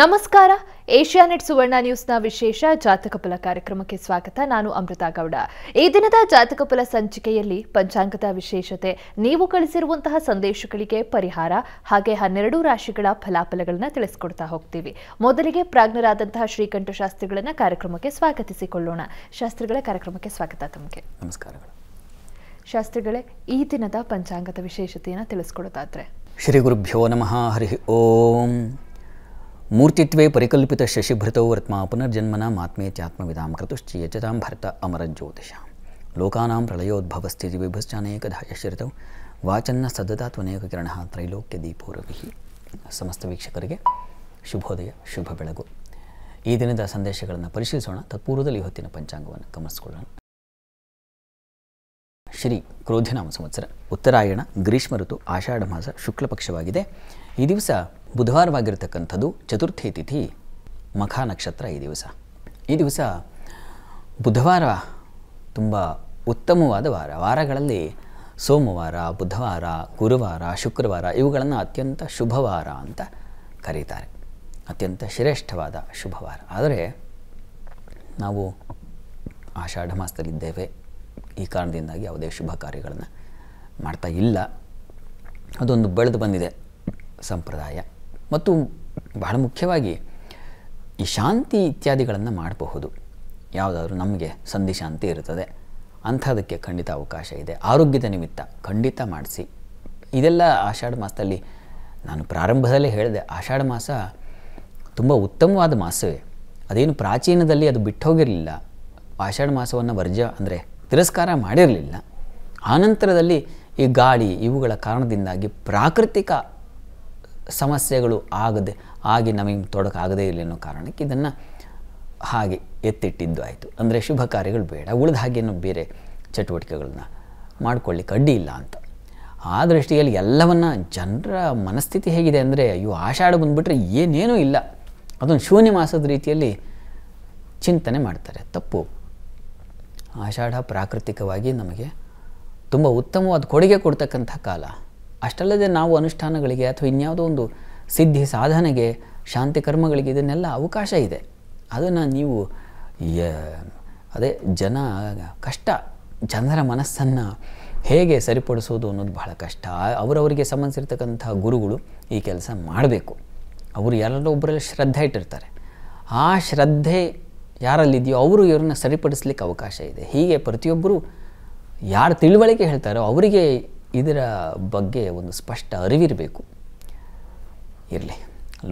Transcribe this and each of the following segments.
ನಮಸ್ಕಾರ ಏಷ್ಯಾನೆಟ್ ಸುವರ್ಣ ನ್ಯೂಸ್ನ ವಿಶೇಷ ಜಾತಕ ಫಲ ಕಾರ್ಯಕ್ರಮಕ್ಕೆ ಸ್ವಾಗತ ನಾನು ಅಮೃತ ಗೌಡ ಈ ದಿನದ ಜಾತಕ ಫಲ ಸಂಚಿಕೆಯಲ್ಲಿ ಪಂಚಾಂಗದ ವಿಶೇಷತೆ ನೀವು ಕಳಿಸಿರುವಂತಹ ಸಂದೇಶಗಳಿಗೆ ಪರಿಹಾರ ಹಾಗೆ ಹನ್ನೆರಡು ರಾಶಿಗಳ ಫಲಾಫಲಗಳನ್ನು ತಿಳಿಸ್ಕೊಡ್ತಾ ಹೋಗ್ತೀವಿ ಮೊದಲಿಗೆ ಪ್ರಾಜ್ಞರಾದಂತಹ ಶ್ರೀಕಂಠ ಶಾಸ್ತ್ರಿಗಳನ್ನ ಕಾರ್ಯಕ್ರಮಕ್ಕೆ ಸ್ವಾಗತಿಸಿಕೊಳ್ಳೋಣ ಶಾಸ್ತ್ರಿಗಳ ಕಾರ್ಯಕ್ರಮಕ್ಕೆ ಸ್ವಾಗತ ತಮಗೆ ನಮಸ್ಕಾರಗಳು ಶಾಸ್ತ್ರಿಗಳೇ ಈ ದಿನದ ಪಂಚಾಂಗದ ವಿಶೇಷತೆಯನ್ನು ತಿಳಿಸ್ಕೊಡೋದಾದ್ರೆ ಶ್ರೀ ಗುರುಭ್ಯೋ ನಮಃ ಹರಿ ಓಂ ಮೂರ್ತಿತ್ವೇ ಪರಿಕಲ್ಪಿತ ಶಶಿಭೃತೌ ರತ್ಮಾ ಪುನರ್ಜನ್ಮನ ಮಾತ್ಮೇತ್ಯಾತ್ಮವಿದಾಂ ಕೃತುಶ್ಚಿಯಚತಾಂ ಭರ್ತ ಅಮರಜ್ಯೋತಿಷ ಲೋಕಾನಾಂ ವಾಚನ್ನ ಸದತಾತ್ವನೇಕ ಅನೇಕ ಕಿರಣ ತ್ರೈಲೋಕ್ಯ ದೀಪೋರವಿಹಿ ಸಮಸ್ತ ವೀಕ್ಷಕರಿಗೆ ಶುಭೋದಯ ಶುಭ ಬೆಳಗು ಈ ದಿನದ ಸಂದೇಶಗಳನ್ನು ಪರಿಶೀಲಿಸೋಣ ತತ್ಪೂರ್ವದಲ್ಲಿ ಹೊತ್ತಿನ ಪಂಚಾಂಗವನ್ನು ಗಮನಿಸಿಕೊಳ್ಳೋಣ ಶ್ರೀ ಕ್ರೋಧಿನಾಮ ಸಂವತ್ಸರ ಉತ್ತರಾಯಣ ಗ್ರೀಷ್ಮ ಋತು ಆಷಾಢ ಮಾಸ ಶುಕ್ಲಪಕ್ಷವಾಗಿದೆ ಈ ದಿವಸ ಬುಧವಾರವಾಗಿರ್ತಕ್ಕಂಥದ್ದು ಚತುರ್ಥಿ ತಿಥಿ ಮಖಾ ನಕ್ಷತ್ರ ಈ ದಿವಸ ಈ ದಿವಸ ಬುಧವಾರ ತುಂಬ ಉತ್ತಮವಾದ ವಾರ ವಾರಗಳಲ್ಲಿ ಸೋಮವಾರ ಬುಧವಾರ ಗುರುವಾರ ಶುಕ್ರವಾರ ಇವುಗಳನ್ನು ಅತ್ಯಂತ ಶುಭವಾರ ಅಂತ ಕರೀತಾರೆ ಅತ್ಯಂತ ಶ್ರೇಷ್ಠವಾದ ಶುಭವಾರ ಆದರೆ ನಾವು ಆಷಾಢ ಮಾಸದಲ್ಲಿದ್ದೇವೆ ಈ ಕಾರಣದಿಂದಾಗಿ ಯಾವುದೇ ಶುಭ ಕಾರ್ಯಗಳನ್ನು ಮಾಡ್ತಾ ಇಲ್ಲ ಅದೊಂದು ಬೆಳೆದು ಬಂದಿದೆ ಸಂಪ್ರದಾಯ ಮತ್ತು ಬಹಳ ಮುಖ್ಯವಾಗಿ ಈ ಶಾಂತಿ ಇತ್ಯಾದಿಗಳನ್ನು ಮಾಡಬಹುದು ಯಾವುದಾದ್ರೂ ನಮಗೆ ಸಂಧಿ ಶಾಂತಿ ಇರ್ತದೆ ಅಂಥದಕ್ಕೆ ಖಂಡಿತ ಅವಕಾಶ ಇದೆ ಆರೋಗ್ಯದ ನಿಮಿತ್ತ ಖಂಡಿತ ಮಾಡಿಸಿ ಇದೆಲ್ಲ ಆಷಾಢ ಮಾಸದಲ್ಲಿ ನಾನು ಪ್ರಾರಂಭದಲ್ಲೇ ಹೇಳಿದೆ ಆಷಾಢ ಮಾಸ ತುಂಬ ಉತ್ತಮವಾದ ಮಾಸವೇ ಅದೇನು ಪ್ರಾಚೀನದಲ್ಲಿ ಅದು ಬಿಟ್ಟು ಹೋಗಿರಲಿಲ್ಲ ಆಷಾಢ ಮಾಸವನ್ನು ವರ್ಜ ಅಂದರೆ ತಿರಸ್ಕಾರ ಮಾಡಿರಲಿಲ್ಲ ಆನಂತರದಲ್ಲಿ ಈ ಗಾಳಿ ಇವುಗಳ ಕಾರಣದಿಂದಾಗಿ ಪ್ರಾಕೃತಿಕ ಸಮಸ್ಯೆಗಳು ಆಗದೆ ಆಗಿ ನಮಗೆ ತೊಡಕಾಗದೇ ಇರಲಿ ಅನ್ನೋ ಕಾರಣಕ್ಕೆ ಇದನ್ನು ಹಾಗೆ ಎತ್ತಿಟ್ಟಿದ್ದು ಆಯಿತು ಅಂದರೆ ಶುಭ ಕಾರ್ಯಗಳು ಬೇಡ ಉಳಿದ ಹಾಗೇನು ಬೇರೆ ಚಟುವಟಿಕೆಗಳನ್ನ ಮಾಡ್ಕೊಳ್ಳಿಕ್ಕೆ ಅಡ್ಡಿ ಇಲ್ಲ ಅಂತ ಆ ದೃಷ್ಟಿಯಲ್ಲಿ ಎಲ್ಲವನ್ನು ಜನರ ಮನಸ್ಥಿತಿ ಹೇಗಿದೆ ಅಂದರೆ ಅಯ್ಯೋ ಆಷಾಢ ಬಂದುಬಿಟ್ರೆ ಏನೇನೂ ಇಲ್ಲ ಅದೊಂದು ಶೂನ್ಯ ಮಾಸದ ರೀತಿಯಲ್ಲಿ ಚಿಂತನೆ ಮಾಡ್ತಾರೆ ತಪ್ಪು ಆಷಾಢ ಪ್ರಾಕೃತಿಕವಾಗಿ ನಮಗೆ ತುಂಬ ಉತ್ತಮವಾದ ಕೊಡುಗೆ ಕೊಡ್ತಕ್ಕಂಥ ಕಾಲ ಅಷ್ಟಲ್ಲದೆ ನಾವು ಅನುಷ್ಠಾನಗಳಿಗೆ ಅಥವಾ ಇನ್ಯಾವುದೋ ಒಂದು ಸಿದ್ಧಿ ಸಾಧನೆಗೆ ಶಾಂತಿ ಕರ್ಮಗಳಿಗೆ ಇದನ್ನೆಲ್ಲ ಅವಕಾಶ ಇದೆ ಅದನ್ನು ನೀವು ಅದೇ ಜನ ಕಷ್ಟ ಜನರ ಮನಸ್ಸನ್ನು ಹೇಗೆ ಸರಿಪಡಿಸೋದು ಅನ್ನೋದು ಬಹಳ ಕಷ್ಟ ಅವರವರಿಗೆ ಸಂಬಂಧಿಸಿರ್ತಕ್ಕಂಥ ಗುರುಗಳು ಈ ಕೆಲಸ ಮಾಡಬೇಕು ಅವರು ಯಾರಲ್ಲೋ ಒಬ್ಬರಲ್ಲಿ ಶ್ರದ್ಧೆ ಇಟ್ಟಿರ್ತಾರೆ ಆ ಶ್ರದ್ಧೆ ಯಾರಲ್ಲಿದೆಯೋ ಅವರು ಇವರನ್ನ ಸರಿಪಡಿಸ್ಲಿಕ್ಕೆ ಅವಕಾಶ ಇದೆ ಹೀಗೆ ಪ್ರತಿಯೊಬ್ಬರು ಯಾರು ತಿಳುವಳಿಕೆ ಹೇಳ್ತಾರೋ ಅವರಿಗೆ ಇದರ ಬಗ್ಗೆ ಒಂದು ಸ್ಪಷ್ಟ ಅರಿವಿರಬೇಕು ಇರಲಿ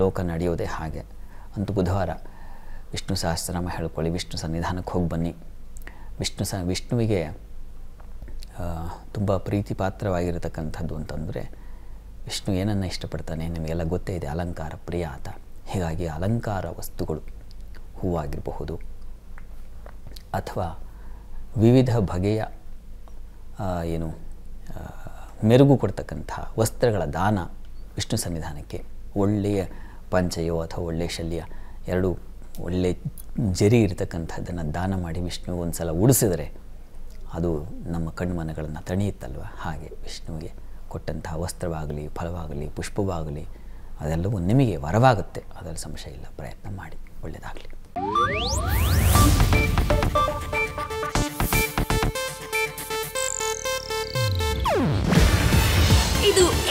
ಲೋಕ ನಡೆಯೋದೇ ಹಾಗೆ ಅಂತೂ ಬುಧವಾರ ವಿಷ್ಣು ಸಹಸ್ರನಾಮ ಹೇಳ್ಕೊಳ್ಳಿ ವಿಷ್ಣು ಸನ್ನಿಧಾನಕ್ಕೆ ಹೋಗಿ ಬನ್ನಿ ವಿಷ್ಣು ಸ ವಿಷ್ಣುವಿಗೆ ತುಂಬ ಪ್ರೀತಿ ಅಂತಂದರೆ ವಿಷ್ಣು ಏನನ್ನು ಇಷ್ಟಪಡ್ತಾನೆ ನಿಮಗೆಲ್ಲ ಗೊತ್ತೇ ಇದೆ ಅಲಂಕಾರ ಪ್ರಿಯ ಆತ ಹೀಗಾಗಿ ಅಲಂಕಾರ ವಸ್ತುಗಳು ಹೂವಾಗಿರಬಹುದು ಅಥವಾ ವಿವಿಧ ಬಗೆಯ ಏನು ಮೆರುಗು ಕೊಡ್ತಕ್ಕಂಥ ವಸ್ತ್ರಗಳ ದಾನ ವಿಷ್ಣು ಸನ್ನಿಧಾನಕ್ಕೆ ಒಳ್ಳೆಯ ಪಂಚಯೋ ಅಥವಾ ಒಳ್ಳೆಯ ಶಲ್ಯ ಎರಡೂ ಒಳ್ಳೆಯ ಜರಿ ಇರತಕ್ಕಂಥದ್ದನ್ನು ದಾನ ಮಾಡಿ ವಿಷ್ಣು ಒಂದು ಸಲ ಉಡಿಸಿದರೆ ಅದು ನಮ್ಮ ಕಣ್ಮನಗಳನ್ನು ತಣಿಯುತ್ತಲ್ವ ಹಾಗೆ ವಿಷ್ಣುವಿಗೆ ಕೊಟ್ಟಂತಹ ವಸ್ತ್ರವಾಗಲಿ ಫಲವಾಗಲಿ ಪುಷ್ಪವಾಗಲಿ ಅದೆಲ್ಲವೂ ನಿಮಗೆ ವರವಾಗುತ್ತೆ ಅದರಲ್ಲಿ ಸಂಶಯ ಇಲ್ಲ ಪ್ರಯತ್ನ ಮಾಡಿ ಒಳ್ಳೆಯದಾಗಲಿ